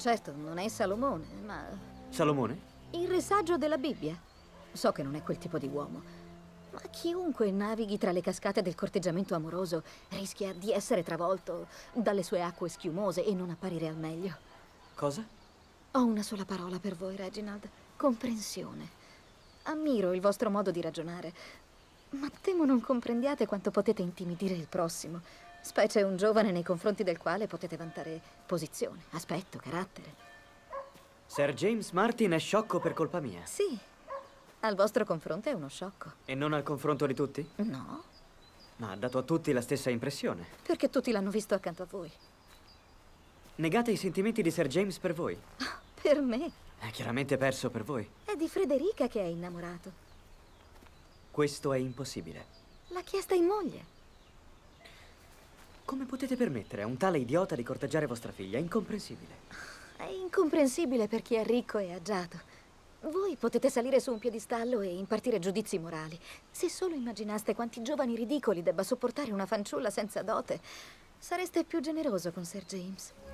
Certo, non è Salomone, ma... Salomone? Il ressaggio della Bibbia. So che non è quel tipo di uomo, ma chiunque navighi tra le cascate del corteggiamento amoroso rischia di essere travolto dalle sue acque schiumose e non apparire al meglio. Cosa? Ho una sola parola per voi, Reginald. Comprensione. Ammiro il vostro modo di ragionare, ma temo non comprendiate quanto potete intimidire il prossimo specie un giovane nei confronti del quale potete vantare posizione, aspetto, carattere. Sir James Martin è sciocco per colpa mia. Sì, al vostro confronto è uno sciocco. E non al confronto di tutti? No. Ma ha dato a tutti la stessa impressione. Perché tutti l'hanno visto accanto a voi. Negate i sentimenti di Sir James per voi. Ah, per me? È chiaramente perso per voi. È di Frederica che è innamorato. Questo è impossibile. L'ha chiesta in moglie. Come potete permettere a un tale idiota di corteggiare vostra figlia? È incomprensibile. È incomprensibile per chi è ricco e agiato. Voi potete salire su un piedistallo e impartire giudizi morali. Se solo immaginaste quanti giovani ridicoli debba sopportare una fanciulla senza dote, sareste più generoso con Sir James.